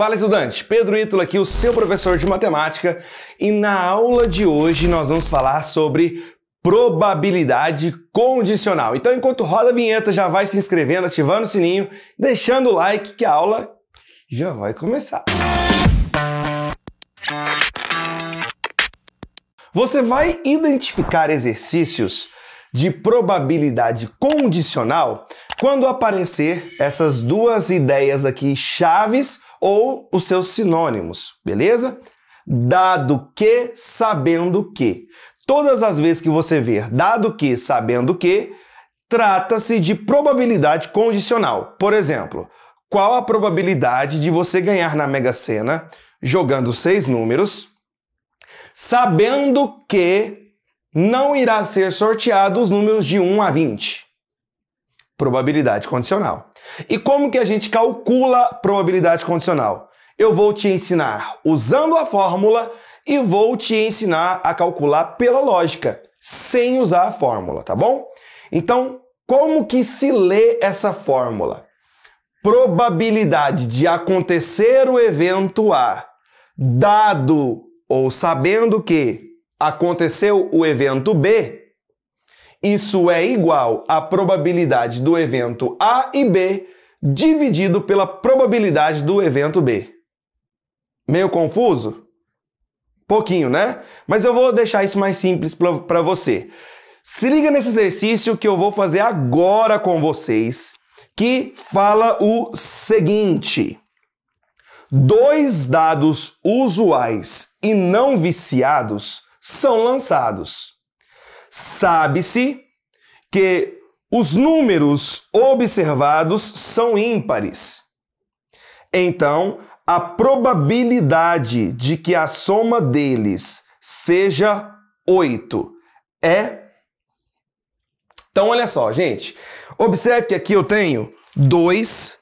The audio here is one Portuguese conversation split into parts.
Fala estudante, Pedro Ítalo aqui, o seu professor de matemática, e na aula de hoje nós vamos falar sobre probabilidade condicional. Então, enquanto roda a vinheta, já vai se inscrevendo, ativando o sininho, deixando o like que a aula já vai começar. Você vai identificar exercícios de probabilidade condicional quando aparecer essas duas ideias aqui chaves ou os seus sinônimos, beleza? Dado que, sabendo que. Todas as vezes que você ver dado que, sabendo que, trata-se de probabilidade condicional. Por exemplo, qual a probabilidade de você ganhar na Mega Sena jogando seis números, sabendo que não irá ser sorteado os números de 1 a 20? Probabilidade condicional. E como que a gente calcula probabilidade condicional? Eu vou te ensinar usando a fórmula e vou te ensinar a calcular pela lógica, sem usar a fórmula, tá bom? Então, como que se lê essa fórmula? Probabilidade de acontecer o evento A, dado ou sabendo que aconteceu o evento B, isso é igual à probabilidade do evento A e B dividido pela probabilidade do evento B. Meio confuso? Pouquinho, né? Mas eu vou deixar isso mais simples para você. Se liga nesse exercício que eu vou fazer agora com vocês, que fala o seguinte: dois dados usuais e não viciados são lançados. Sabe-se que os números observados são ímpares. Então, a probabilidade de que a soma deles seja 8 é. Então, olha só, gente. Observe que aqui eu tenho dois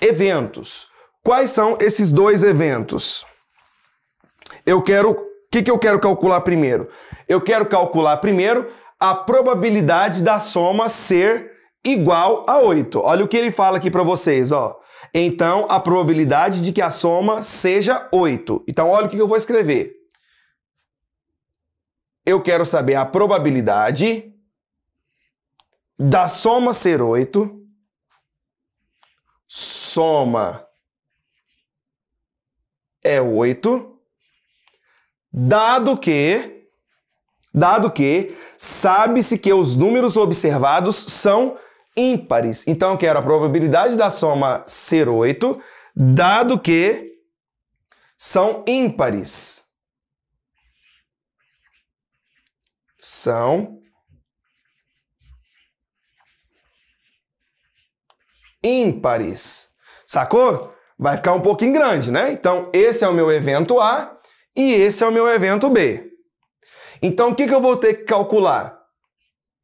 eventos. Quais são esses dois eventos? Eu quero que, que eu quero calcular primeiro? Eu quero calcular primeiro a probabilidade da soma ser igual a 8. Olha o que ele fala aqui para vocês, ó. Então, a probabilidade de que a soma seja 8. Então, olha o que eu vou escrever. Eu quero saber a probabilidade da soma ser 8. Soma é 8. Dado que, dado que, sabe-se que os números observados são ímpares. Então, eu quero a probabilidade da soma ser 8, dado que são ímpares. São ímpares. Sacou? Vai ficar um pouquinho grande, né? Então, esse é o meu evento A e esse é o meu evento B. Então o que, que eu vou ter que calcular?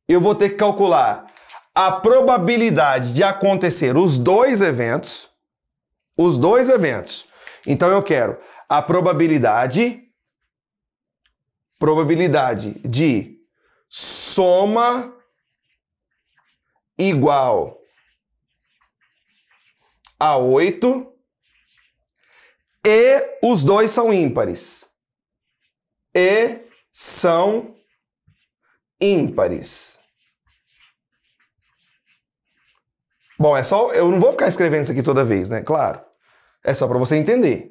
Eu vou ter que calcular a probabilidade de acontecer os dois eventos, os dois eventos. Então eu quero a probabilidade probabilidade de soma igual a 8 e os dois são ímpares. E são ímpares. Bom, é só. Eu não vou ficar escrevendo isso aqui toda vez, né? Claro. É só para você entender.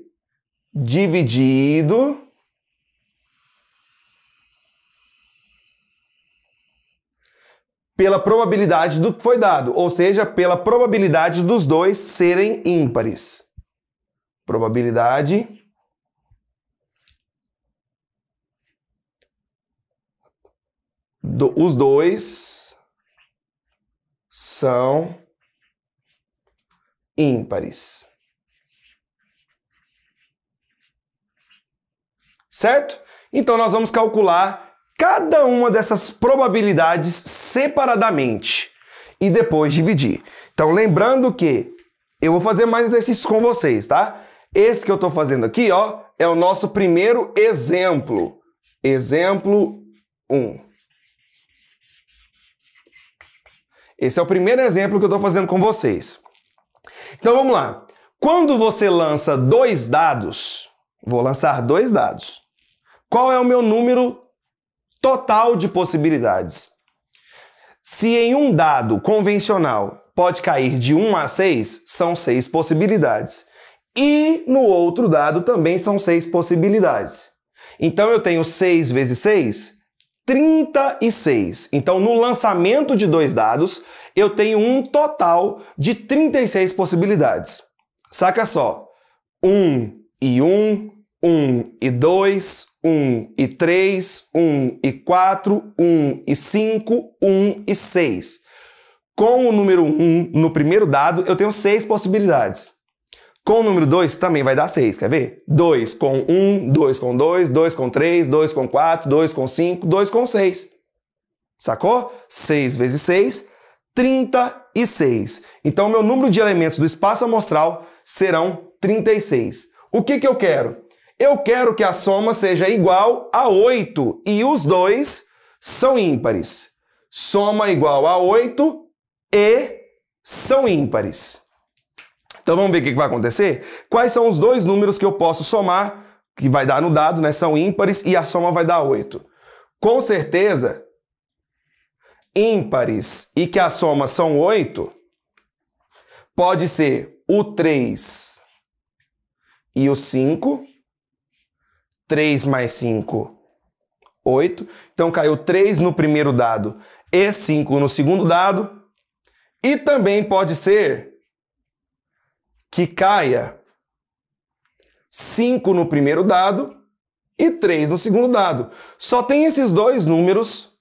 Dividido. Pela probabilidade do que foi dado, ou seja, pela probabilidade dos dois serem ímpares probabilidade do, os dois são ímpares. Certo? Então nós vamos calcular cada uma dessas probabilidades separadamente e depois dividir. Então lembrando que eu vou fazer mais exercícios com vocês, tá? Esse que eu estou fazendo aqui, ó, é o nosso primeiro exemplo. Exemplo 1. Esse é o primeiro exemplo que eu estou fazendo com vocês. Então vamos lá. Quando você lança dois dados, vou lançar dois dados. Qual é o meu número total de possibilidades? Se em um dado convencional pode cair de 1 a 6, são 6 possibilidades. E no outro dado também são seis possibilidades. Então eu tenho 6 vezes 6, 36. Então no lançamento de dois dados, eu tenho um total de 36 possibilidades. Saca só. 1 um e 1, um, 1 um e 2, 1 e 3, 1 e 4, 1 e 5, 1 e 6. Com o número 1 no primeiro dado, eu tenho seis possibilidades. Com o número 2 também vai dar 6, quer ver? 2 com 1, 2 com 2, 2 com 3, 2 com 4, 2 com 5, 2 com 6. Sacou? 6 vezes 6, 36. Então, meu número de elementos do espaço amostral serão 36. O que, que eu quero? Eu quero que a soma seja igual a 8 e os dois são ímpares. Soma igual a 8 e são ímpares. Então vamos ver o que vai acontecer? Quais são os dois números que eu posso somar, que vai dar no dado, né? São ímpares e a soma vai dar 8. Com certeza, ímpares e que a soma são 8, pode ser o 3 e o 5. 3 mais 5, 8. Então caiu 3 no primeiro dado e 5 no segundo dado. E também pode ser que caia 5 no primeiro dado e 3 no segundo dado. Só tem esses dois números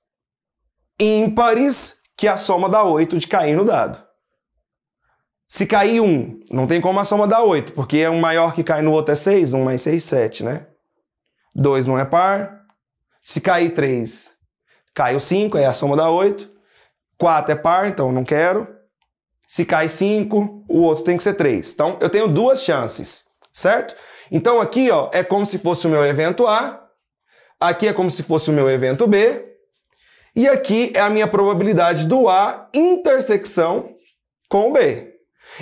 ímpares que a soma dá 8 de cair no dado. Se cair 1, não tem como a soma dar 8, porque é um maior que cai no outro é 6, 1 mais 6, 7, né? 2 não é par. Se cair 3, cai o 5, é a soma da 8. 4 é par, então não quero. Se cai 5, o outro tem que ser 3. Então, eu tenho duas chances, certo? Então, aqui ó, é como se fosse o meu evento A, aqui é como se fosse o meu evento B, e aqui é a minha probabilidade do A intersecção com o B.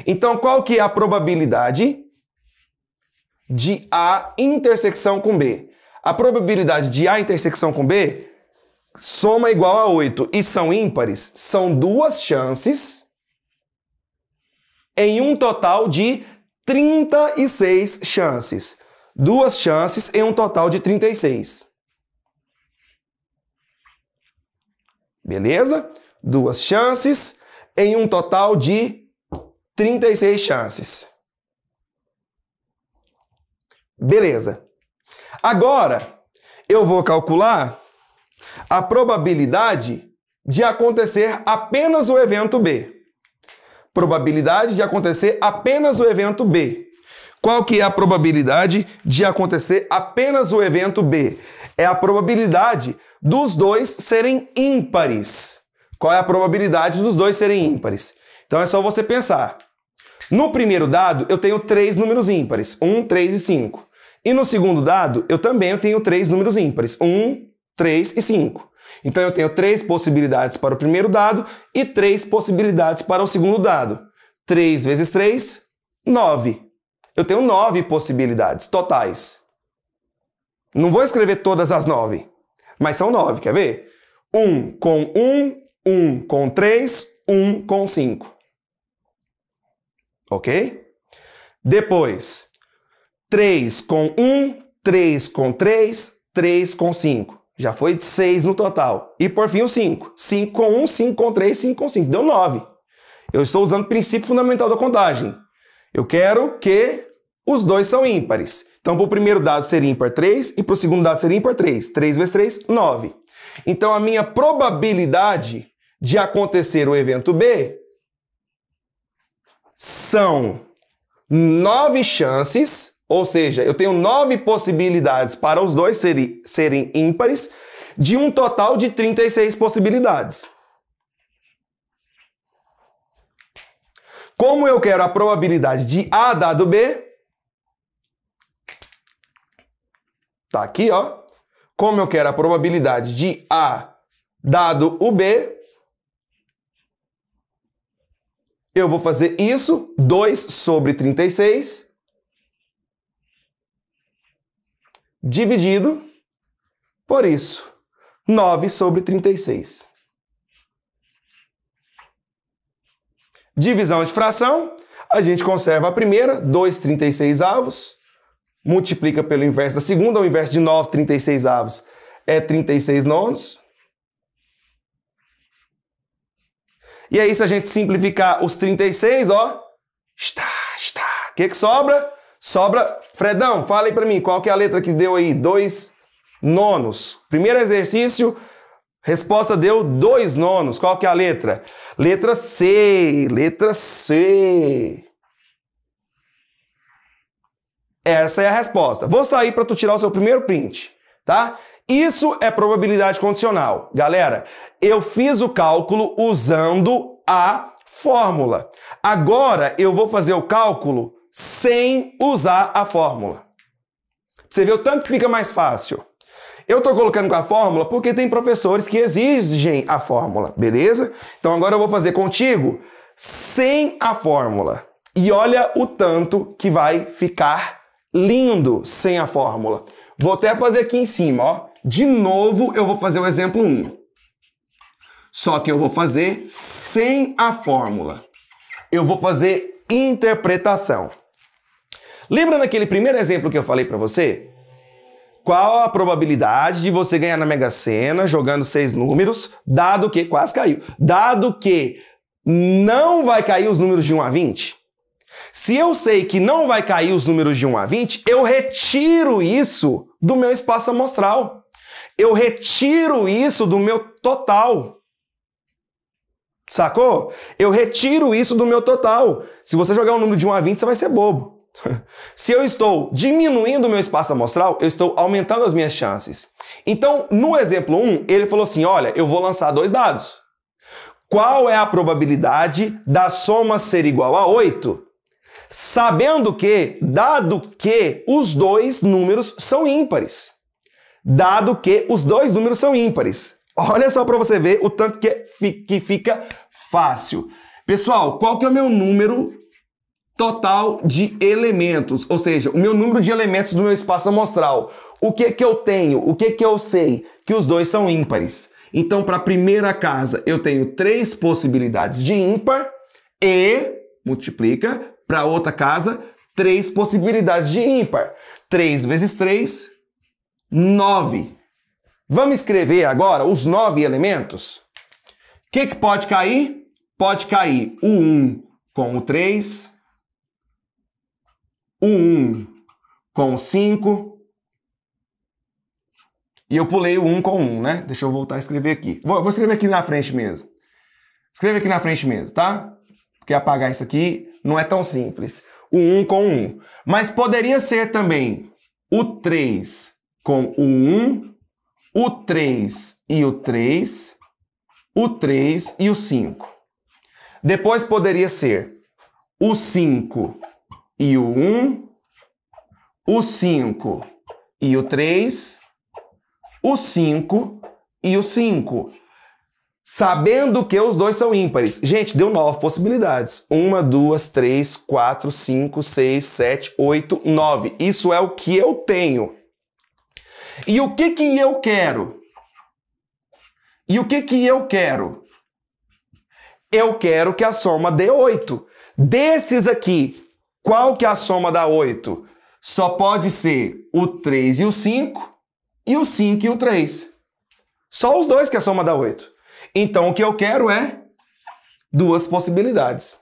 Então, qual que é a probabilidade de A intersecção com B? A probabilidade de A intersecção com B soma igual a 8 e são ímpares, são duas chances em um total de 36 chances. Duas chances em um total de 36. Beleza? Duas chances em um total de 36 chances. Beleza. Agora, eu vou calcular a probabilidade de acontecer apenas o evento B probabilidade de acontecer apenas o evento B. Qual que é a probabilidade de acontecer apenas o evento B? É a probabilidade dos dois serem ímpares. Qual é a probabilidade dos dois serem ímpares? Então é só você pensar. No primeiro dado, eu tenho três números ímpares: 1, um, 3 e 5. E no segundo dado, eu também tenho três números ímpares: 1, um, 3 e 5. Então eu tenho três possibilidades para o primeiro dado e três possibilidades para o segundo dado. 3 vezes 3, 9. Eu tenho nove possibilidades totais. Não vou escrever todas as nove, mas são nove, quer ver? Um com um, um com três, um com cinco. Ok? Depois, 3 com 1, 3 com 3, 3 com 5. Já foi 6 no total. E por fim, o 5. 5 com 1, um, 5 com 3, 5 com 5. Deu 9. Eu estou usando o princípio fundamental da contagem. Eu quero que os dois são ímpares. Então, para o primeiro dado seria ímpar 3 e para o segundo dado seria ímpar 3. 3 vezes 3, 9. Então, a minha probabilidade de acontecer o evento B são 9 chances ou seja, eu tenho nove possibilidades para os dois serem, serem ímpares, de um total de 36 possibilidades. Como eu quero a probabilidade de A dado B, tá aqui, ó. Como eu quero a probabilidade de A dado o B, eu vou fazer isso, 2 sobre 36, dividido por isso, 9 sobre 36. Divisão de fração, a gente conserva a primeira, 2 36 avos, multiplica pelo inverso da segunda, o inverso de 9 36 avos é 36 nonos. E aí, se a gente simplificar os 36, ó, está, está. O que, que sobra? Sobra. Fredão, fala aí pra mim, qual que é a letra que deu aí? Dois nonos. Primeiro exercício, resposta deu dois nonos. Qual que é a letra? Letra C, letra C. Essa é a resposta. Vou sair para tu tirar o seu primeiro print, tá? Isso é probabilidade condicional. Galera, eu fiz o cálculo usando a fórmula. Agora eu vou fazer o cálculo sem usar a fórmula. Você vê o tanto que fica mais fácil. Eu estou colocando com a fórmula porque tem professores que exigem a fórmula, beleza? Então agora eu vou fazer contigo sem a fórmula. E olha o tanto que vai ficar lindo sem a fórmula. Vou até fazer aqui em cima, ó. De novo eu vou fazer o exemplo 1. Só que eu vou fazer sem a fórmula. Eu vou fazer interpretação. Lembra naquele primeiro exemplo que eu falei para você? Qual a probabilidade de você ganhar na Mega Sena jogando seis números, dado que quase caiu, dado que não vai cair os números de 1 a 20? Se eu sei que não vai cair os números de 1 a 20, eu retiro isso do meu espaço amostral. Eu retiro isso do meu total. Sacou? Eu retiro isso do meu total. Se você jogar um número de 1 a 20, você vai ser bobo. Se eu estou diminuindo o meu espaço amostral, eu estou aumentando as minhas chances. Então, no exemplo 1, ele falou assim: olha, eu vou lançar dois dados. Qual é a probabilidade da soma ser igual a 8? Sabendo que, dado que os dois números são ímpares. Dado que os dois números são ímpares. Olha só para você ver o tanto que, que fica fácil. Pessoal, qual que é o meu número total de elementos, ou seja, o meu número de elementos do meu espaço amostral. O que que eu tenho? O que que eu sei? Que os dois são ímpares. Então, para a primeira casa, eu tenho três possibilidades de ímpar e multiplica para outra casa três possibilidades de ímpar. 3 vezes 3, 9. Vamos escrever agora os nove elementos? O que, que pode cair? Pode cair o 1 com o 3, 1 com 5. E eu pulei o 1 com 1, né? Deixa eu voltar a escrever aqui. Vou, vou escrever aqui na frente mesmo. Escreve aqui na frente mesmo, tá? Porque apagar isso aqui não é tão simples. O 1 com 1. Mas poderia ser também o 3 com o 1, o 3 e o 3, o 3 e o 5. Depois poderia ser o 5 e o 1, o 5 e o 3, o 5 e o 5. Sabendo que os dois são ímpares. Gente, deu nove possibilidades. Uma, duas, três, quatro, cinco, seis, sete, oito, nove. Isso é o que eu tenho. E o que que eu quero? E o que que eu quero? Eu quero que a soma dê oito. Desses aqui, qual que é a soma da 8? Só pode ser o 3 e o 5 e o 5 e o 3. Só os dois que é a soma da 8. Então o que eu quero é duas possibilidades.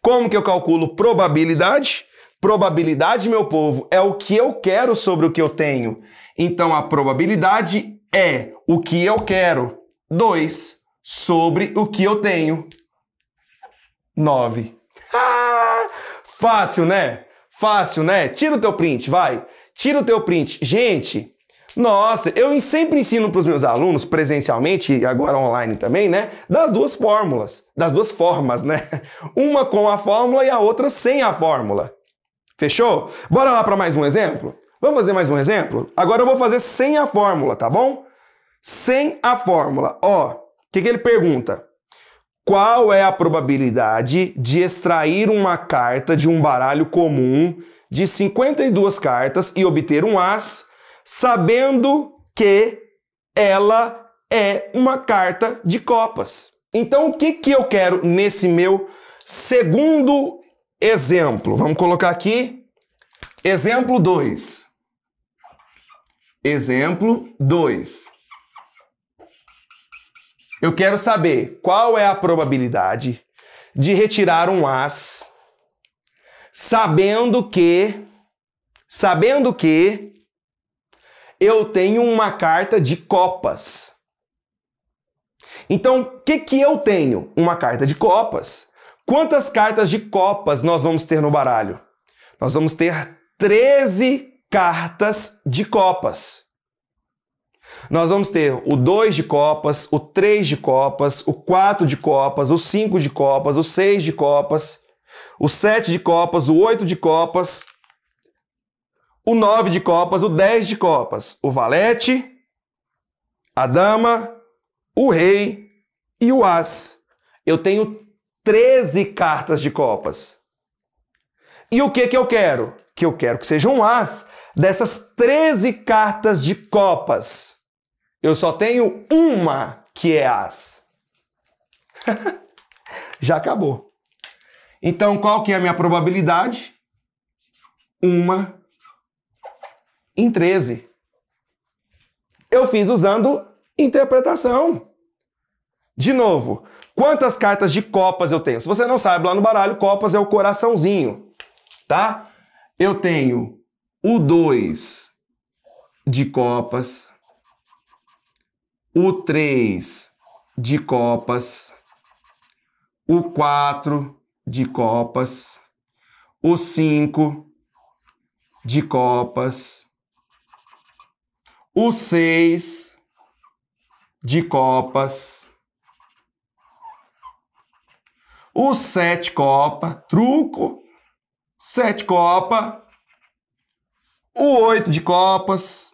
Como que eu calculo probabilidade? Probabilidade, meu povo, é o que eu quero sobre o que eu tenho. Então a probabilidade é o que eu quero, 2 sobre o que eu tenho, 9. Fácil, né? Fácil, né? Tira o teu print, vai. Tira o teu print. Gente, nossa, eu sempre ensino para os meus alunos, presencialmente e agora online também, né? Das duas fórmulas, das duas formas, né? Uma com a fórmula e a outra sem a fórmula. Fechou? Bora lá para mais um exemplo? Vamos fazer mais um exemplo? Agora eu vou fazer sem a fórmula, tá bom? Sem a fórmula. Ó, o que, que ele pergunta? qual é a probabilidade de extrair uma carta de um baralho comum de 52 cartas e obter um as, sabendo que ela é uma carta de copas. Então, o que, que eu quero nesse meu segundo exemplo? Vamos colocar aqui. Exemplo 2. Exemplo 2. Eu quero saber qual é a probabilidade de retirar um as sabendo que sabendo que eu tenho uma carta de copas. Então, o que que eu tenho? Uma carta de copas. Quantas cartas de copas nós vamos ter no baralho? Nós vamos ter 13 cartas de copas. Nós vamos ter o 2 de copas, o 3 de copas, o 4 de copas, o 5 de copas, o 6 de copas, o 7 de copas, o 8 de copas, o 9 de copas, o 10 de copas, o valete, a dama, o rei e o as. Eu tenho 13 cartas de copas. E o que que eu quero? Que eu quero que seja um as dessas 13 cartas de copas. Eu só tenho uma que é as. Já acabou. Então, qual que é a minha probabilidade? Uma em 13. Eu fiz usando interpretação. De novo, quantas cartas de copas eu tenho? Se você não sabe, lá no baralho, copas é o coraçãozinho, tá? Eu tenho o 2 de copas, o 3 de copas, o 4 de copas, o 5 de copas, o 6 de copas, o 7 copa, truco, 7 copa, o 8 de copas,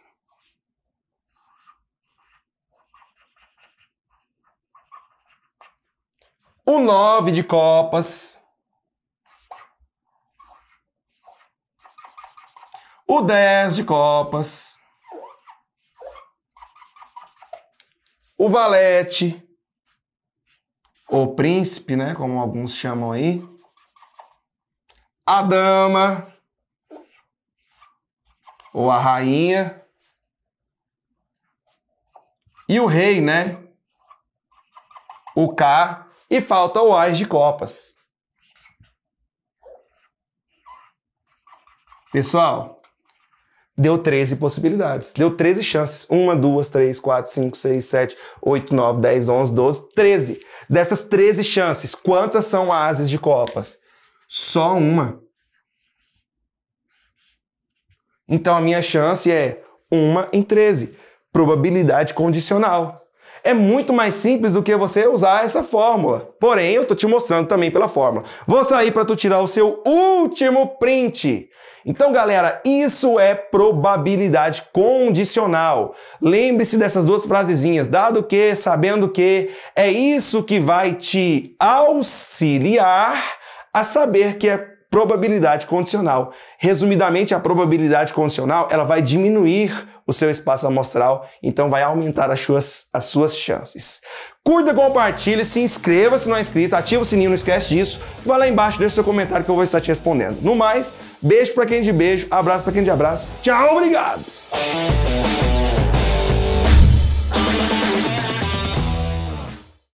o nove de copas, o dez de copas, o valete, o príncipe, né, como alguns chamam aí, a dama ou a rainha e o rei, né? O K e falta o Ais de Copas. Pessoal, deu 13 possibilidades. Deu 13 chances. 1, 2, 3, 4, 5, 6, 7, 8, 9, 10, 11, 12, 13. Dessas 13 chances, quantas são ases de copas? Só uma. Então a minha chance é 1 em 13. Probabilidade condicional. É muito mais simples do que você usar essa fórmula. Porém, eu tô te mostrando também pela fórmula. Vou sair para tu tirar o seu último print. Então, galera, isso é probabilidade condicional. Lembre-se dessas duas frasezinhas, dado que, sabendo que, é isso que vai te auxiliar a saber que é probabilidade condicional. Resumidamente, a probabilidade condicional, ela vai diminuir o seu espaço amostral, então vai aumentar as suas, as suas chances. Curta, compartilhe, se inscreva se não é inscrito, ativa o sininho, não esquece disso. Vá lá embaixo, deixa seu comentário que eu vou estar te respondendo. No mais, beijo para quem é de beijo, abraço para quem é de abraço. Tchau, obrigado!